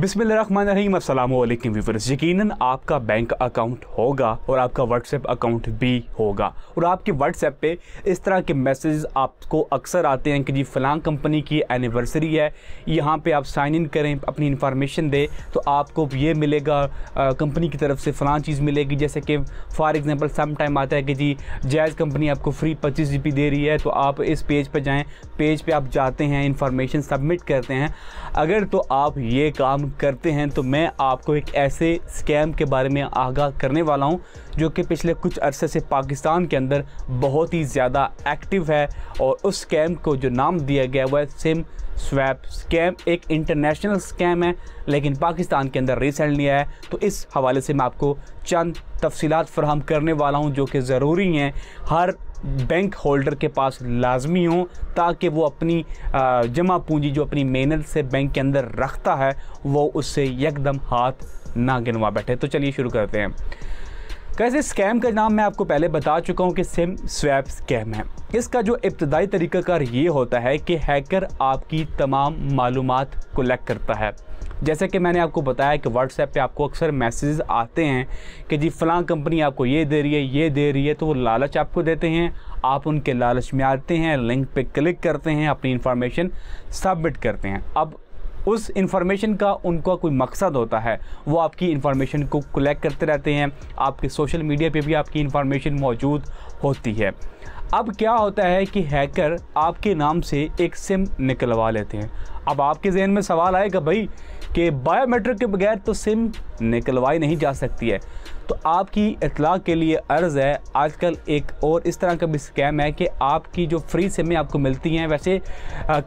बिस्मिल्लाम viewers यकीनन आपका bank account होगा और आपका व्हाट्सएप अकाउंट भी होगा और आपके व्हाट्सएप पे इस तरह के मैसेज आपको अक्सर आते हैं कि जी फ़लां कंपनी की एनिवर्सरी है यहाँ पे आप साइन इन करें अपनी इन्फॉर्मेशन दें तो आपको ये मिलेगा कंपनी की तरफ से फ़लां चीज़ मिलेगी जैसे कि फॉर एग्ज़ाम्पल सम टाइम आता है कि जी जैज़ कंपनी आपको फ्री पच्चीस जी दे रही है तो आप इस पेज पर जाएँ पेज पर पे आप जाते हैं इन्फॉर्मेशन सबमिट करते हैं अगर तो आप ये काम करते हैं तो मैं आपको एक ऐसे स्कैम के बारे में आगाह करने वाला हूं जो कि पिछले कुछ अरसे से पाकिस्तान के अंदर बहुत ही ज़्यादा एक्टिव है और उस स्कैम को जो नाम दिया गया वह सिम स्वैप स्कैम एक इंटरनेशनल स्कैम है लेकिन पाकिस्तान के अंदर रिसेंटली आया है तो इस हवाले से मैं आपको चंद तफसीत फ्राहम करने वाला हूँ जो कि ज़रूरी हैं हर बैंक होल्डर के पास लाजमी हों ताकि वो अपनी जमा पूंजी जो अपनी मेहनत से बैंक के अंदर रखता है वो उससे यकदम हाथ ना गिनवा बैठे तो चलिए शुरू करते हैं कैसे स्कैम का नाम मैं आपको पहले बता चुका हूँ कि सिम स्वैप स्कैम है इसका जो इब्तदाई तरीक़ाकार ये होता है कि हैकर आपकी तमाम मालूम कलेक्ट करता है जैसे कि मैंने आपको बताया कि व्हाट्सएप पे आपको अक्सर मैसेजेस आते हैं कि जी फलां कंपनी आपको ये दे रही है ये दे रही है तो वो लालच आपको देते हैं आप उनके लालच में आते हैं लिंक पे क्लिक करते हैं अपनी इन्फॉर्मेशन सबमिट करते हैं अब उस इंफॉर्मेशन का उनका कोई मकसद होता है वो आपकी इंफॉर्मेशन को कलेक्ट करते रहते हैं आपके सोशल मीडिया पे भी आपकी इंफॉर्मेशन मौजूद होती है अब क्या होता है कि हैकर आपके नाम से एक सिम निकलवा लेते हैं अब आपके जहन में सवाल आएगा भाई कि बायोमेट्रिक के बगैर तो सिम निकलवाई नहीं जा सकती है तो आपकी इतला के लिए अर्ज़ है आजकल एक और इस तरह का भी स्कैम है कि आपकी जो फ्री सिमें आपको मिलती हैं वैसे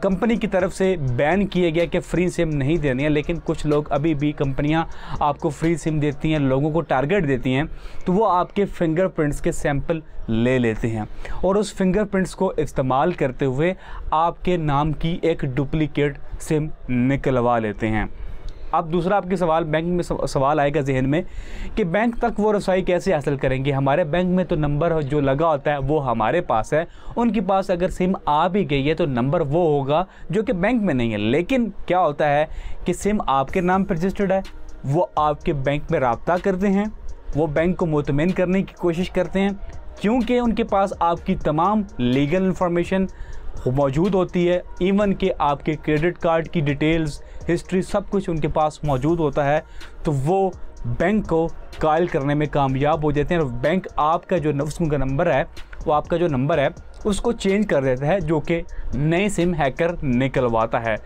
कंपनी की तरफ से बैन किया गया कि फ्री सिम नहीं देनी है लेकिन कुछ लोग अभी भी कंपनियां आपको फ्री सिम देती हैं लोगों को टारगेट देती हैं तो वो आपके फिंगरप्रिंट्स के सैंपल ले लेते हैं और और उस फिंगरप्रिंट्स को इस्तेमाल करते हुए आपके नाम की एक डुप्लिकेट सिम निकलवा लेते हैं अब दूसरा आपके सवाल बैंक में सवाल आएगा जहन में कि बैंक तक वो रसाई कैसे हासिल करेंगे हमारे बैंक में तो नंबर जो लगा होता है वो हमारे पास है उनके पास अगर सिम आ भी गई है तो नंबर वो होगा जो कि बैंक में नहीं है लेकिन क्या होता है कि सिम आपके नाम पर रजिस्टर्ड है वो आपके बैंक में रबता करते हैं वो बैंक को मुतमिन करने की कोशिश करते हैं क्योंकि उनके पास आपकी तमाम लीगल इन्फॉर्मेशन मौजूद होती है इवन कि आपके क्रेडिट कार्ड की डिटेल्स हिस्ट्री सब कुछ उनके पास मौजूद होता है तो वो बैंक को कायल करने में कामयाब हो जाते हैं और बैंक आपका जो उसका नंबर है वो आपका जो नंबर है उसको चेंज कर देता है जो कि नए सिम हैकर निकलवाता है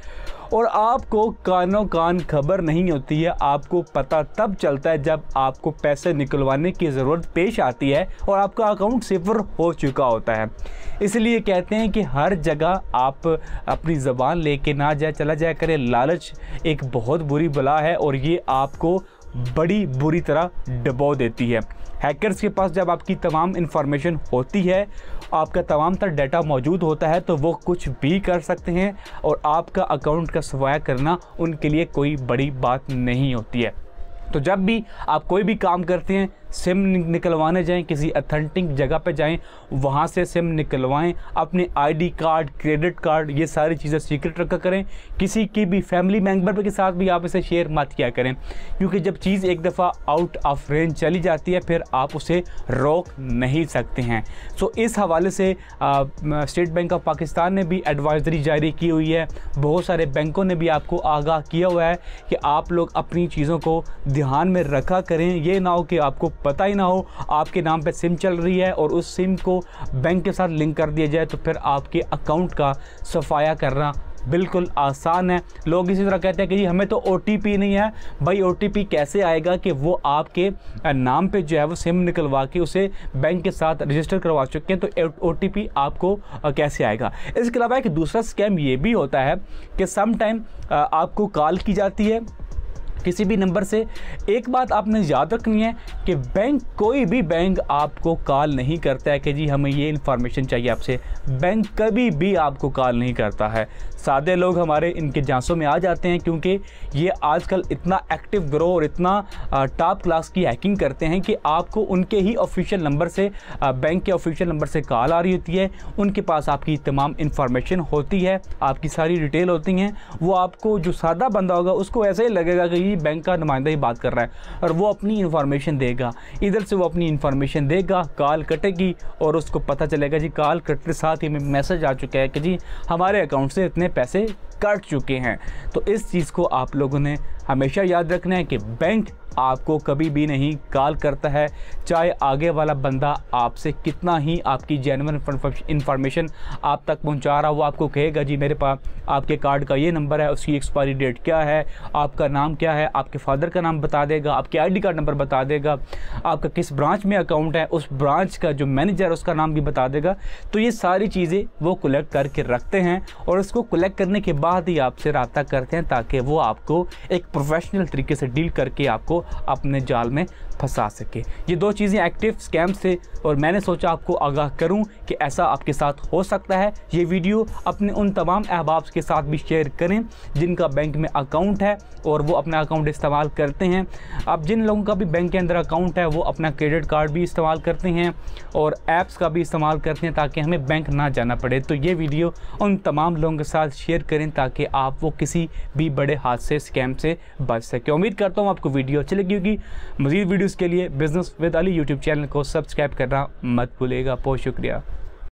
और आपको कानों कान खबर नहीं होती है आपको पता तब चलता है जब आपको पैसे निकलवाने की ज़रूरत पेश आती है और आपका अकाउंट सिफर हो चुका होता है इसलिए कहते हैं कि हर जगह आप अपनी ज़बान लेके ना जाए चला जाया करें लालच एक बहुत बुरी बला है और ये आपको बड़ी बुरी तरह डबो देती है हैकर्स के पास जब आपकी तमाम इन्फॉर्मेशन होती है आपका तमाम तर डाटा मौजूद होता है तो वो कुछ भी कर सकते हैं और आपका अकाउंट का सफाया करना उनके लिए कोई बड़ी बात नहीं होती है तो जब भी आप कोई भी काम करते हैं सिम निकलवाने जाएं किसी अथेंटिक जगह पे जाएं वहाँ से सिम निकलवाएं अपने आईडी कार्ड क्रेडिट कार्ड ये सारी चीज़ें सीक्रेट रखा करें किसी की भी फैमिली मेंबर के साथ भी आप इसे शेयर मत किया करें क्योंकि जब चीज़ एक दफ़ा आउट ऑफ रेंज चली जाती है फिर आप उसे रोक नहीं सकते हैं सो इस हवाले से स्टेट बैंक ऑफ पाकिस्तान ने भी एडवाइजरी जारी की हुई है बहुत सारे बैंकों ने भी आपको आगाह किया हुआ है कि आप लोग अपनी चीज़ों को ध्यान में रखा करें ये ना हो कि आपको पता ही ना हो आपके नाम पे सिम चल रही है और उस सिम को बैंक के साथ लिंक कर दिया जाए तो फिर आपके अकाउंट का सफाया करना बिल्कुल आसान है लोग इसी तरह कहते हैं कि जी हमें तो ओ नहीं है भाई ओ कैसे आएगा कि वो आपके नाम पे जो है वो सिम निकलवा के उसे बैंक के साथ रजिस्टर करवा चुके हैं तो ओ आपको कैसे आएगा इसके अलावा एक दूसरा स्कैम ये भी होता है कि सम टाइम आपको कॉल की जाती है किसी भी नंबर से एक बात आपने याद रखनी है कि बैंक कोई भी बैंक आपको कॉल नहीं करता है कि जी हमें ये इन्फॉर्मेशन चाहिए आपसे बैंक कभी भी आपको कॉल नहीं करता है सादे लोग हमारे इनके जांचों में आ जाते हैं क्योंकि ये आजकल इतना एक्टिव ग्रो और इतना टॉप क्लास की हैकिंग करते हैं कि आपको उनके ही ऑफिशियल नंबर से बैंक के ऑफिशियल नंबर से कॉल आ रही होती है उनके पास आपकी तमाम इन्फॉर्मेशन होती है आपकी सारी डिटेल होती हैं वो आपको जो सादा बंदा होगा उसको ऐसे ही लगेगा कि ही बैंक का नुमाइंदा ही बात कर रहा है और वो अपनी इन्फॉर्मेशन देगा इधर से वो अपनी इन्फॉर्मेशन देगा कॉल कटेगी और उसको पता चलेगा जी कॉल कटते साथ ही मैसेज आ चुका है कि जी हमारे अकाउंट से इतने पैसे कट चुके हैं तो इस चीज़ को आप लोगों ने हमेशा याद रखना है कि बैंक आपको कभी भी नहीं कॉल करता है चाहे आगे वाला बंदा आपसे कितना ही आपकी जेनवन इंफॉर्मेशन आप तक पहुंचा रहा हो आपको कहेगा जी मेरे पास आपके कार्ड का ये नंबर है उसकी एक्सपायरी डेट क्या है आपका नाम क्या है आपके फादर का नाम बता देगा आपके आईडी कार्ड नंबर बता देगा आपका किस ब्रांच में अकाउंट है उस ब्रांच का जो मैनेजर है उसका नाम भी बता देगा तो ये सारी चीज़ें वो कलेक्ट करके रखते हैं और उसको कलेक्ट करने के बाद ही आपसे रबता करते हैं ताकि वो आपको एक प्रोफेशनल तरीके से डील करके आपको अपने जाल में फंसा सके ये दो चीज़ें एक्टिव स्कैम से और मैंने सोचा आपको आगाह करूं कि ऐसा आपके साथ हो सकता है ये वीडियो अपने उन तमाम अहबाब के साथ भी शेयर करें जिनका बैंक में अकाउंट है और वो अपना अकाउंट इस्तेमाल करते हैं अब जिन लोगों का भी बैंक के अंदर अकाउंट है वो अपना क्रेडिट कार्ड भी इस्तेमाल करते हैं और ऐप्स का भी इस्तेमाल करते हैं ताकि हमें बैंक ना जाना पड़े तो ये वीडियो उन तमाम लोगों के साथ शेयर करें ताकि आप वो किसी भी बड़े हादसे स्कैम से बच सकें उम्मीद करता हूँ आपको वीडियो अच्छी अच्छी लगी होगी मजीद वीडियोज़ के लिए business with Ali YouTube channel को सब्सक्राइब करना मत भूलेगा बहुत शुक्रिया